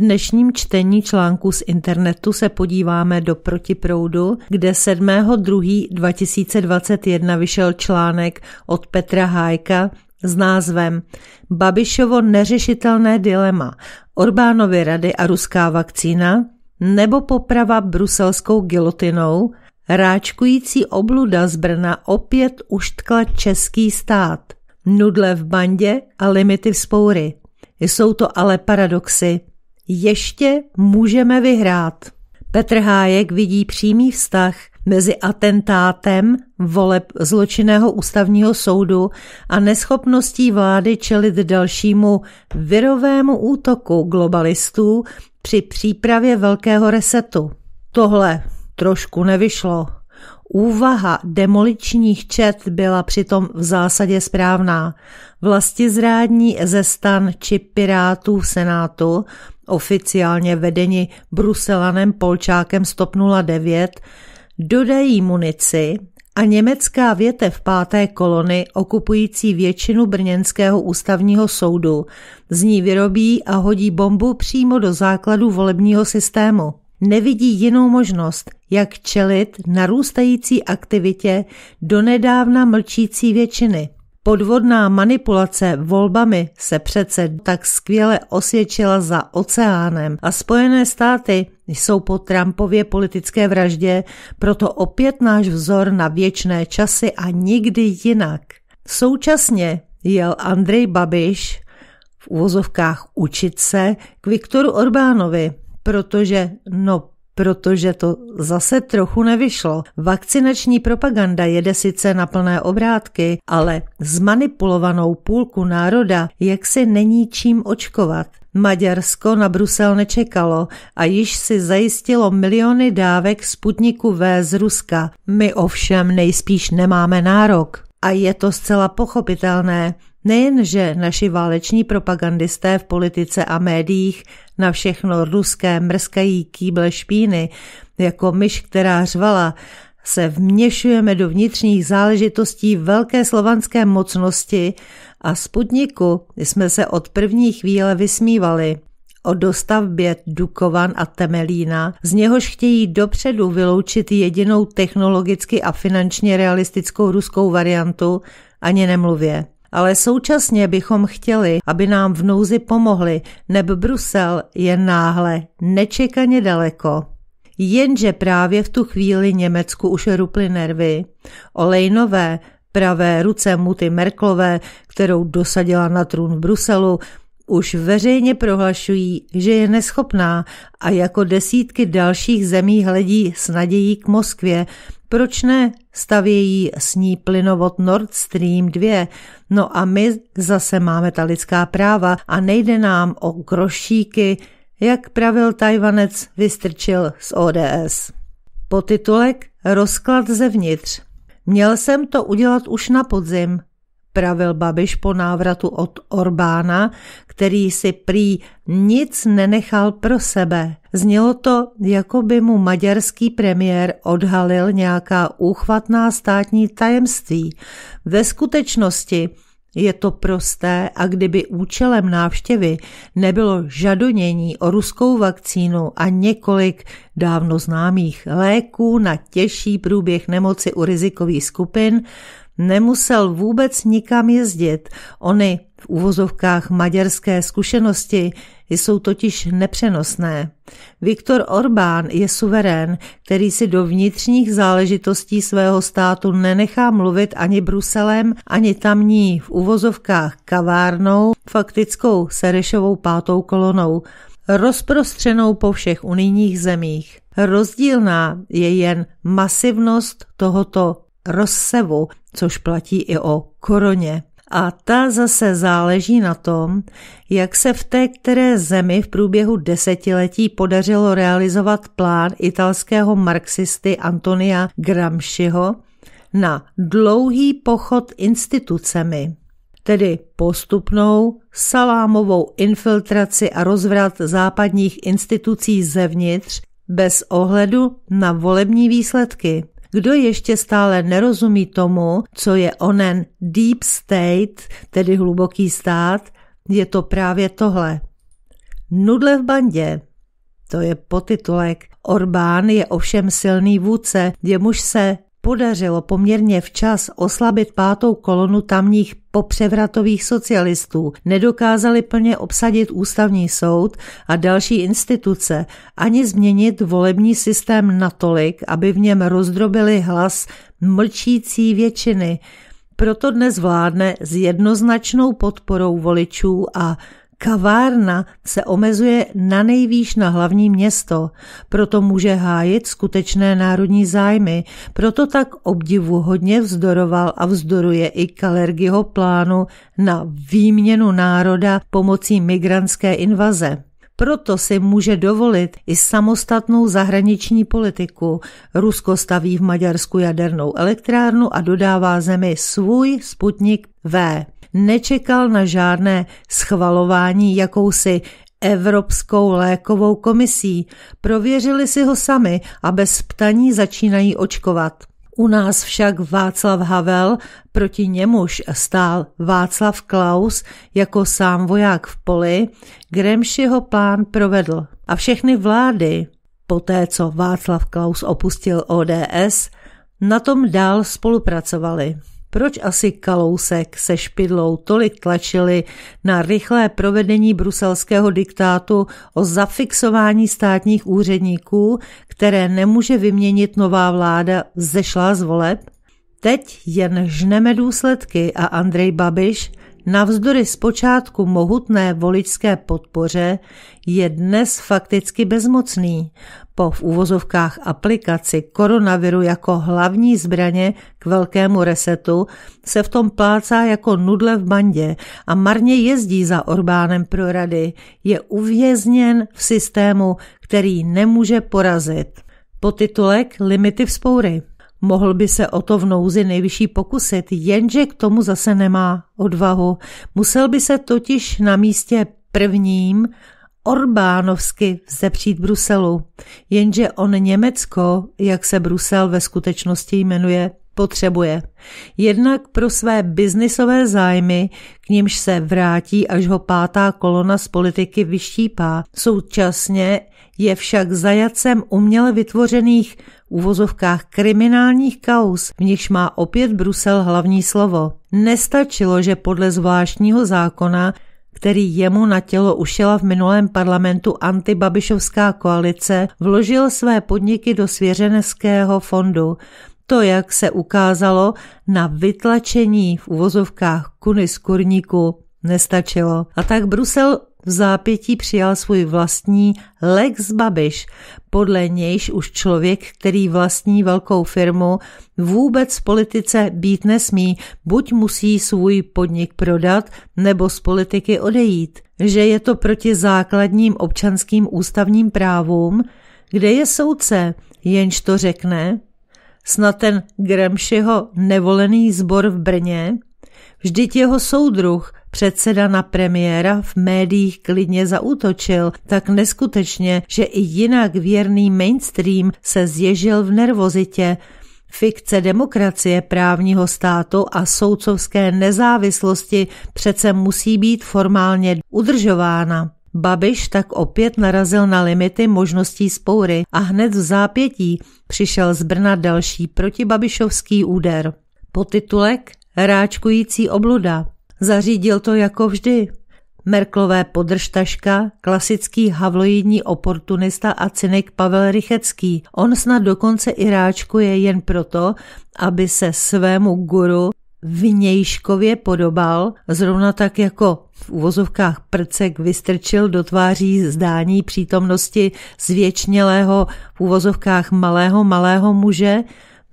dnešním čtení článku z internetu se podíváme do protiproudu, kde 7.2.2021 vyšel článek od Petra Hájka s názvem Babišovo neřešitelné dilema Orbánovy rady a ruská vakcína nebo poprava bruselskou gilotinou, ráčkující obluda z Brna opět uštkla český stát. Nudle v bandě a limity spoury. Jsou to ale paradoxy, ještě můžeme vyhrát. Petr Hájek vidí přímý vztah mezi atentátem voleb zločinného ústavního soudu a neschopností vlády čelit dalšímu virovému útoku globalistů při přípravě velkého resetu. Tohle trošku nevyšlo. Úvaha demoličních čet byla přitom v zásadě správná. Vlasti ze stan či pirátů v Senátu oficiálně vedeni Bruselanem Polčákem 109, dodají munici a německá větev páté kolony, okupující většinu Brněnského ústavního soudu, z ní vyrobí a hodí bombu přímo do základu volebního systému. Nevidí jinou možnost, jak čelit narůstající aktivitě donedávna mlčící většiny – Podvodná manipulace volbami se přece tak skvěle osvědčila za oceánem a Spojené státy jsou po Trumpově politické vraždě proto opět náš vzor na věčné časy a nikdy jinak. Současně jel Andrej Babiš v uvozovkách učit se k Viktoru Orbánovi, protože no protože to zase trochu nevyšlo. Vakcinační propaganda jede sice na plné obrátky, ale zmanipulovanou půlku národa jaksi není čím očkovat. Maďarsko na Brusel nečekalo a již si zajistilo miliony dávek Sputniku V z Ruska. My ovšem nejspíš nemáme nárok. A je to zcela pochopitelné, Nejenže naši váleční propagandisté v politice a médiích na všechno ruské mrskají kýble špíny, jako myš, která řvala, se vměšujeme do vnitřních záležitostí velké slovanské mocnosti a Sputniku jsme se od první chvíle vysmívali. O dostavbě Dukovan a Temelína, z něhož chtějí dopředu vyloučit jedinou technologicky a finančně realistickou ruskou variantu, ani nemluvě ale současně bychom chtěli, aby nám v nouzi pomohli, neb Brusel je náhle, nečekaně daleko. Jenže právě v tu chvíli Německu už ruply nervy. Olejnové, pravé ruce Muty Merklové, kterou dosadila na trůn v Bruselu, už veřejně prohlašují, že je neschopná a jako desítky dalších zemí hledí s nadějí k Moskvě. Proč ne? Stavějí s ní plynovod Nord Stream 2. No a my zase máme ta lidská práva a nejde nám o grošíky, jak pravil Tajvanec vystrčil z ODS. Potitulek Rozklad zevnitř. Měl jsem to udělat už na podzim, pravil Babiš po návratu od Orbána, který si prý nic nenechal pro sebe. Znělo to, jako by mu maďarský premiér odhalil nějaká úchvatná státní tajemství. Ve skutečnosti je to prosté a kdyby účelem návštěvy nebylo žadonění o ruskou vakcínu a několik dávno známých léků na těžší průběh nemoci u rizikových skupin, Nemusel vůbec nikam jezdit. Ony v uvozovkách maďarské zkušenosti jsou totiž nepřenosné. Viktor Orbán je suverén, který si do vnitřních záležitostí svého státu nenechá mluvit ani Bruselem, ani tamní v uvozovkách kavárnou, faktickou Serešovou pátou kolonou, rozprostřenou po všech unijních zemích. Rozdílná je jen masivnost tohoto rozsevu, což platí i o koroně. A ta zase záleží na tom, jak se v té které zemi v průběhu desetiletí podařilo realizovat plán italského marxisty Antonia Gramsciho na dlouhý pochod institucemi, tedy postupnou salámovou infiltraci a rozvrat západních institucí zevnitř bez ohledu na volební výsledky. Kdo ještě stále nerozumí tomu, co je onen deep state, tedy hluboký stát, je to právě tohle. Nudle v bandě. To je potitulek. Orbán je ovšem silný vůdce, jemuž se podařilo poměrně včas oslabit pátou kolonu tamních popřevratových socialistů, nedokázali plně obsadit ústavní soud a další instituce, ani změnit volební systém natolik, aby v něm rozdrobili hlas mlčící většiny. Proto dnes vládne s jednoznačnou podporou voličů a Kavárna se omezuje na nejvýš na hlavní město, proto může hájit skutečné národní zájmy, proto tak obdivu hodně vzdoroval a vzdoruje i Kalergiho plánu na výměnu národa pomocí migrantské invaze. Proto si může dovolit i samostatnou zahraniční politiku. Rusko staví v Maďarsku jadernou elektrárnu a dodává zemi svůj Sputnik V nečekal na žádné schvalování jakousi Evropskou lékovou komisí. Prověřili si ho sami a bez ptaní začínají očkovat. U nás však Václav Havel, proti němuž stál Václav Klaus jako sám voják v poli, Gremšiho ho plán provedl. A všechny vlády, poté co Václav Klaus opustil ODS, na tom dál spolupracovali. Proč asi Kalousek se Špidlou tolik tlačili na rychlé provedení bruselského diktátu o zafixování státních úředníků, které nemůže vyměnit nová vláda zešla z voleb? Teď jen žneme důsledky a Andrej Babiš Navzdory zpočátku mohutné voličské podpoře je dnes fakticky bezmocný po v úvozovkách aplikaci koronaviru jako hlavní zbraně k velkému resetu se v tom plácá jako nudle v bandě a marně jezdí za Orbánem pro rady. Je uvězněn v systému, který nemůže porazit. titulek Limity vzpoury. Mohl by se o to v nouzi nejvyšší pokusit, jenže k tomu zase nemá odvahu. Musel by se totiž na místě prvním Orbánovsky vzepřít Bruselu, jenže on Německo, jak se Brusel ve skutečnosti jmenuje, potřebuje. Jednak pro své biznisové zájmy, k nímž se vrátí, až ho pátá kolona z politiky vyštípá. Současně je však zajacem uměle vytvořených úvozovkách kriminálních kaus, v nichž má opět Brusel hlavní slovo. Nestačilo, že podle zvláštního zákona který jemu na tělo ušila v minulém parlamentu antibabišovská koalice, vložil své podniky do svěřeneckého fondu. To, jak se ukázalo, na vytlačení v uvozovkách kuny z kurníku nestačilo. A tak Brusel v zápětí přijal svůj vlastní Lex Babiš, podle nějž už člověk, který vlastní velkou firmu, vůbec v politice být nesmí, buď musí svůj podnik prodat, nebo z politiky odejít, že je to proti základním občanským ústavním právům, kde je soudce, jenž to řekne, snad ten Gramšiho nevolený zbor v Brně, vždyť jeho soudruh – Předseda na premiéra v médiích klidně zautočil tak neskutečně, že i jinak věrný mainstream se zježil v nervozitě, Fikce demokracie právního státu a soucovské nezávislosti přece musí být formálně udržována. Babiš tak opět narazil na limity možností spoury a hned v zápětí přišel z Brna další protibabišovský úder. Potitulek Ráčkující obluda Zařídil to jako vždy. Merklové podržtaška, klasický havloidní oportunista a cynik Pavel Rychecký. On snad dokonce Iráčkuje jen proto, aby se svému guru vnějškově podobal, zrovna tak jako v uvozovkách prcek vystrčil do tváří zdání přítomnosti zvěčnělého v uvozovkách malého malého muže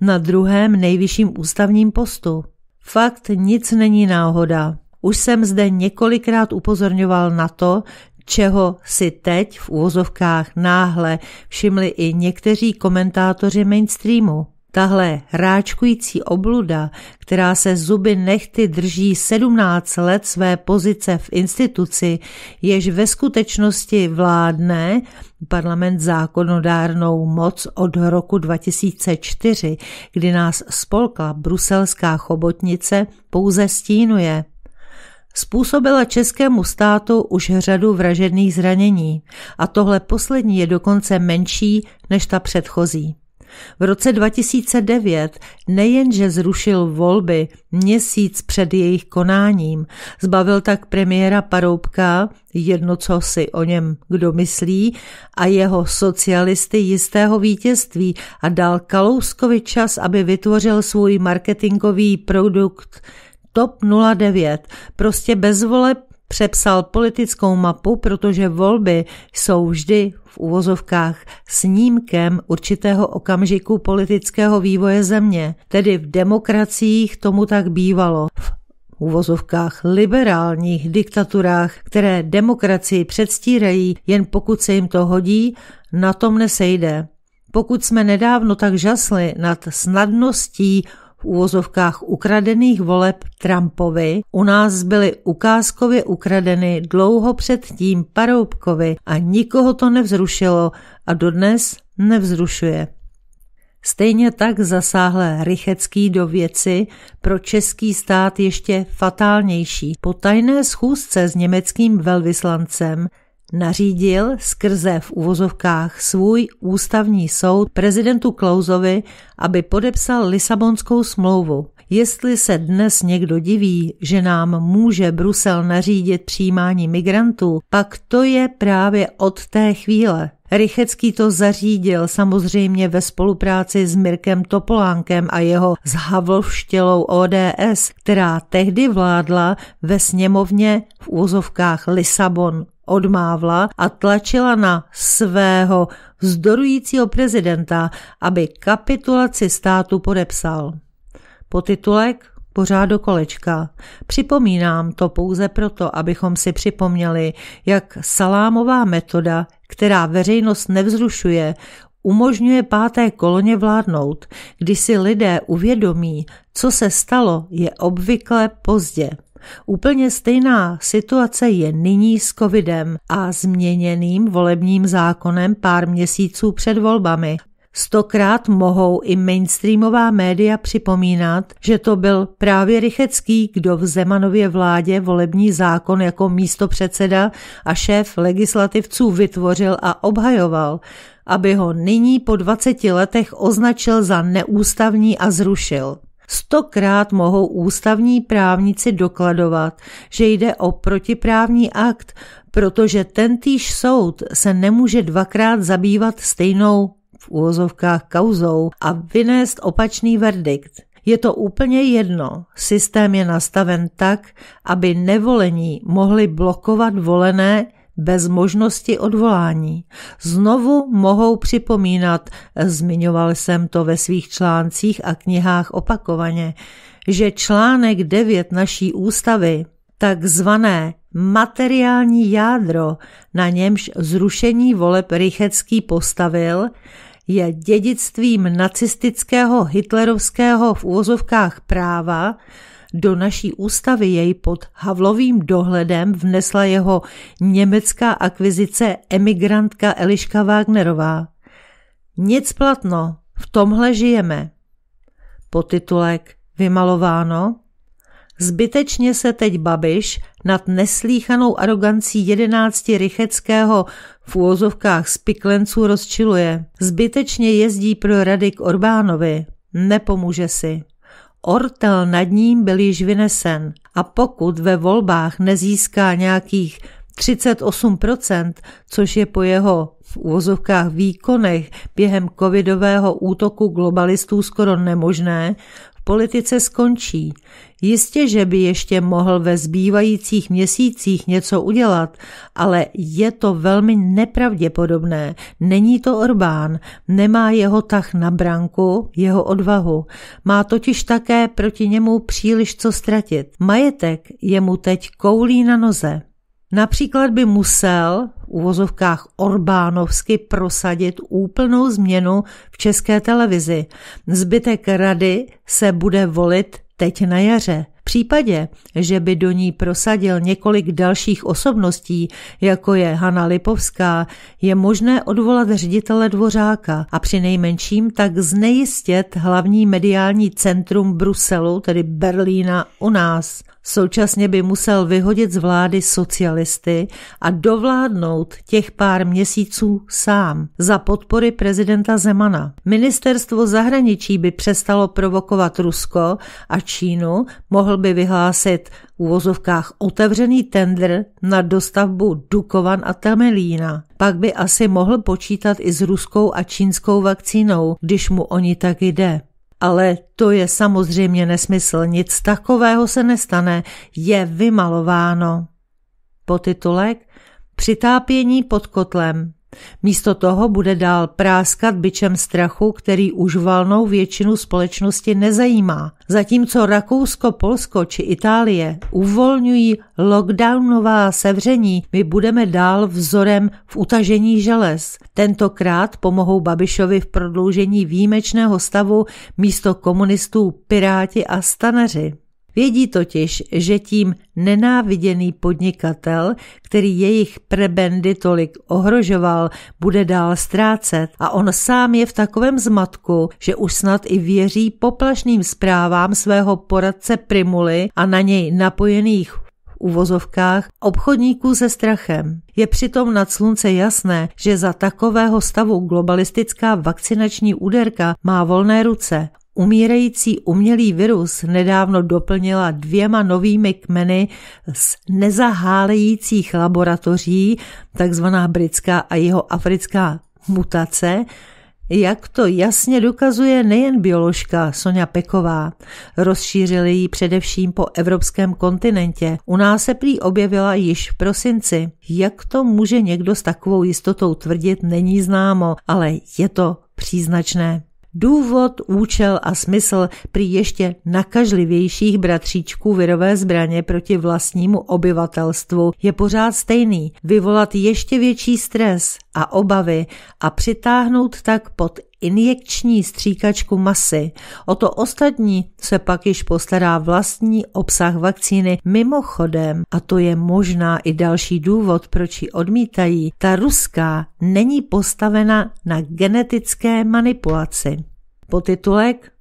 na druhém nejvyšším ústavním postu. Fakt nic není náhoda. Už jsem zde několikrát upozorňoval na to, čeho si teď v úvozovkách náhle všimli i někteří komentátoři mainstreamu. Tahle hráčkující obluda, která se zuby nechty drží 17 let své pozice v instituci, jež ve skutečnosti vládne, parlament zákonodárnou moc od roku 2004, kdy nás spolkla bruselská chobotnice, pouze stínuje způsobila českému státu už řadu vražedných zranění a tohle poslední je dokonce menší než ta předchozí. V roce 2009 nejenže zrušil volby měsíc před jejich konáním, zbavil tak premiéra Paroubka, jedno co si o něm kdo myslí, a jeho socialisty jistého vítězství a dal Kalouskovi čas, aby vytvořil svůj marketingový produkt – TOP 09. Prostě bez voleb Přepsal politickou mapu, protože volby jsou vždy v uvozovkách snímkem určitého okamžiku politického vývoje země. Tedy v demokraciích tomu tak bývalo. V uvozovkách liberálních diktaturách, které demokracii předstírají, jen pokud se jim to hodí, na tom nesejde. Pokud jsme nedávno tak žasli nad snadností v úvozovkách ukradených voleb Trumpovi, u nás byly ukázkově ukradeny dlouho předtím Paroubkovi a nikoho to nevzrušilo a dodnes nevzrušuje. Stejně tak zasáhl Rychecký do věci pro český stát ještě fatálnější. Po tajné schůzce s německým velvyslancem nařídil skrze v uvozovkách svůj ústavní soud prezidentu Klausovi, aby podepsal Lisabonskou smlouvu. Jestli se dnes někdo diví, že nám může Brusel nařídit přijímání migrantů, pak to je právě od té chvíle. Rychecký to zařídil samozřejmě ve spolupráci s Mirkem Topolánkem a jeho zhavlštělou ODS, která tehdy vládla ve sněmovně v úzovkách Lisabon odmávla a tlačila na svého vzdorujícího prezidenta, aby kapitulaci státu podepsal. Potitulek pořád do kolečka. Připomínám to pouze proto, abychom si připomněli, jak salámová metoda, která veřejnost nevzrušuje, umožňuje páté koloně vládnout. Když si lidé uvědomí, co se stalo, je obvykle pozdě. Úplně stejná situace je nyní s covidem a změněným volebním zákonem pár měsíců před volbami. Stokrát mohou i mainstreamová média připomínat, že to byl právě Rychecký, kdo v Zemanově vládě volební zákon jako místopředseda a šéf legislativců vytvořil a obhajoval, aby ho nyní po 20 letech označil za neústavní a zrušil. Stokrát mohou ústavní právníci dokladovat, že jde o protiprávní akt, protože tentýž soud se nemůže dvakrát zabývat stejnou v úvozovkách kauzou a vynést opačný verdikt. Je to úplně jedno, systém je nastaven tak, aby nevolení mohli blokovat volené bez možnosti odvolání. Znovu mohou připomínat, zmiňoval jsem to ve svých článcích a knihách opakovaně, že článek 9 naší ústavy, takzvané materiální jádro, na němž zrušení voleb Rychecký postavil, je dědictvím nacistického hitlerovského v úvozovkách práva, do naší ústavy jej pod Havlovým dohledem vnesla jeho německá akvizice emigrantka Eliška Wagnerová. Nic platno, v tomhle žijeme. Potitulek Vymalováno. Zbytečně se teď Babiš nad neslíchanou arogancí jedenácti Rycheckého v úvozovkách spiklenců rozčiluje. Zbytečně jezdí pro rady k Orbánovi. Nepomůže si. Ortel nad ním byl již vynesen a pokud ve volbách nezíská nějakých 38%, což je po jeho v úvozovkách výkonech během covidového útoku globalistů skoro nemožné, politice skončí. Jistě, že by ještě mohl ve zbývajících měsících něco udělat, ale je to velmi nepravděpodobné. Není to Orbán, nemá jeho tah na branku, jeho odvahu. Má totiž také proti němu příliš co ztratit. Majetek je mu teď koulí na noze. Například by musel v uvozovkách Orbánovsky prosadit úplnou změnu v české televizi. Zbytek rady se bude volit teď na jaře. V případě, že by do ní prosadil několik dalších osobností, jako je Hanna Lipovská, je možné odvolat ředitele Dvořáka a při nejmenším tak znejistit hlavní mediální centrum Bruselu, tedy Berlína, u nás – Současně by musel vyhodit z vlády socialisty a dovládnout těch pár měsíců sám za podpory prezidenta Zemana. Ministerstvo zahraničí by přestalo provokovat Rusko a Čínu, mohl by vyhlásit uvozovkách otevřený tender na dostavbu Dukovan a Temelína. Pak by asi mohl počítat i s ruskou a čínskou vakcínou, když mu oni tak jde. Ale to je samozřejmě nesmysl, nic takového se nestane, je vymalováno. Potitulek Přitápění pod kotlem Místo toho bude dál práskat byčem strachu, který už valnou většinu společnosti nezajímá, zatímco Rakousko, Polsko či Itálie uvolňují lockdownová sevření, my budeme dál vzorem v utažení želez. Tentokrát pomohou Babišovi v prodloužení výjimečného stavu místo komunistů Piráti a Stanaři. Vědí totiž, že tím nenáviděný podnikatel, který jejich prebendy tolik ohrožoval, bude dál ztrácet a on sám je v takovém zmatku, že už snad i věří poplašným zprávám svého poradce Primuly a na něj napojených uvozovkách obchodníků se strachem. Je přitom nad slunce jasné, že za takového stavu globalistická vakcinační úderka má volné ruce umírající umělý virus nedávno doplnila dvěma novými kmeny z nezahálejících laboratoří, takzvaná britská a jeho africká mutace, jak to jasně dokazuje nejen bioložka Sonja Peková. Rozšířili ji především po evropském kontinentě. U nás se prý objevila již v prosinci. Jak to může někdo s takovou jistotou tvrdit, není známo, ale je to příznačné důvod, účel a smysl prý ještě nakažlivějších bratříčků virové zbraně proti vlastnímu obyvatelstvu je pořád stejný – vyvolat ještě větší stres a obavy a přitáhnout tak pod injekční stříkačku masy. O to ostatní se pak již postará vlastní obsah vakcíny. Mimochodem, a to je možná i další důvod, proč ji odmítají, ta ruská není postavena na genetické manipulaci. Potitulek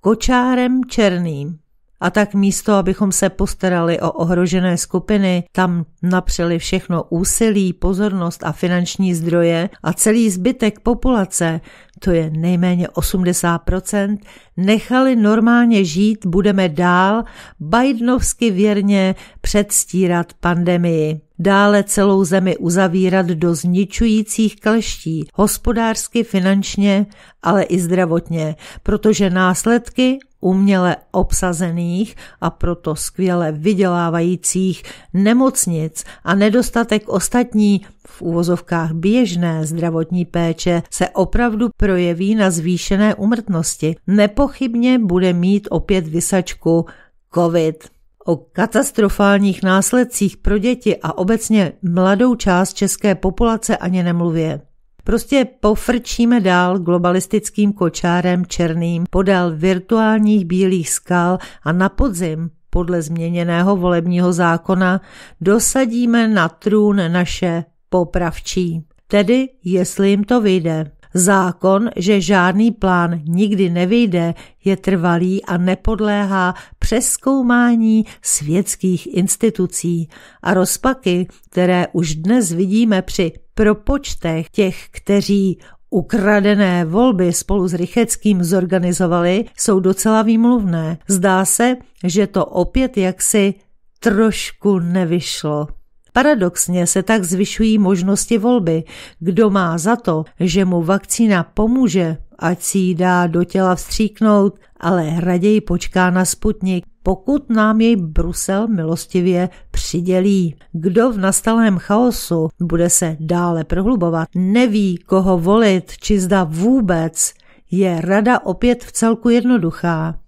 Kočárem černým. A tak místo, abychom se postarali o ohrožené skupiny, tam napřeli všechno úsilí, pozornost a finanční zdroje a celý zbytek populace to je nejméně 80%, nechali normálně žít, budeme dál Bidenovsky věrně předstírat pandemii. Dále celou zemi uzavírat do zničujících kleští, hospodářsky, finančně, ale i zdravotně, protože následky uměle obsazených a proto skvěle vydělávajících nemocnic a nedostatek ostatní v úvozovkách běžné zdravotní péče se opravdu projeví na zvýšené umrtnosti. Nepochybně bude mít opět vysačku COVID. O katastrofálních následcích pro děti a obecně mladou část české populace ani nemluvě. Prostě pofrčíme dál globalistickým kočárem černým podél virtuálních bílých skal a na podzim podle změněného volebního zákona dosadíme na trůn naše popravčí. Tedy, jestli jim to vyjde. Zákon, že žádný plán nikdy nevyjde, je trvalý a nepodléhá přeskoumání světských institucí a rozpaky, které už dnes vidíme při propočtech těch, kteří Ukradené volby spolu s Rycheckým zorganizovali, jsou docela výmluvné. Zdá se, že to opět jaksi trošku nevyšlo. Paradoxně se tak zvyšují možnosti volby. Kdo má za to, že mu vakcína pomůže, ať si ji dá do těla vstříknout, ale raději počká na Sputnik, pokud nám jej Brusel milostivě přidělí. Kdo v nastalém chaosu bude se dále prohlubovat, neví, koho volit, či zda vůbec, je rada opět v celku jednoduchá.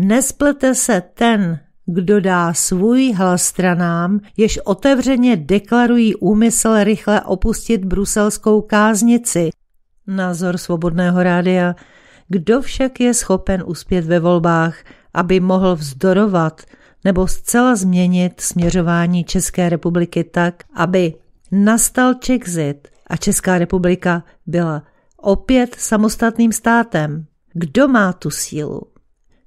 Nesplete se ten, kdo dá svůj hlas stranám, jež otevřeně deklarují úmysl rychle opustit bruselskou káznici? Názor svobodného rádia. Kdo však je schopen uspět ve volbách, aby mohl vzdorovat nebo zcela změnit směřování České republiky tak, aby nastal Czechzit a Česká republika byla opět samostatným státem? Kdo má tu sílu?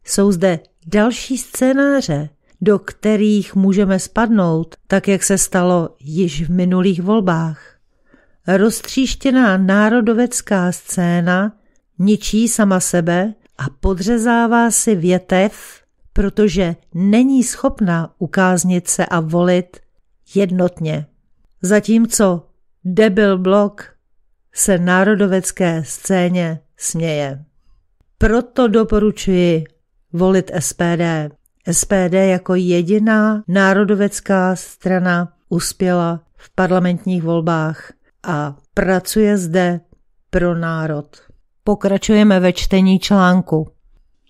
Jsou zde další scénáře, do kterých můžeme spadnout, tak jak se stalo již v minulých volbách. Roztříštěná národovecká scéna ničí sama sebe a podřezává si větev, protože není schopna ukáznit se a volit jednotně. Zatímco debil blok se národovecké scéně směje. Proto doporučuji volit SPD. SPD jako jediná národovecká strana uspěla v parlamentních volbách a pracuje zde pro národ. Pokračujeme ve čtení článku,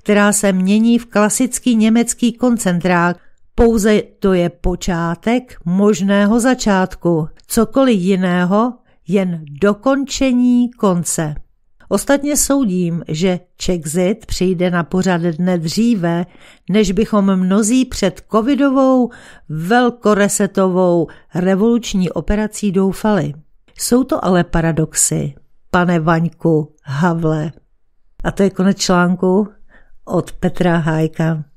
která se mění v klasický německý koncentrák. Pouze to je počátek možného začátku. Cokoliv jiného, jen dokončení konce. Ostatně soudím, že Czechzit přijde na pořad dne dříve, než bychom mnozí před covidovou velkoresetovou revoluční operací doufali. Jsou to ale paradoxy, pane Vaňku Havle. A to je konec článku od Petra Hajka.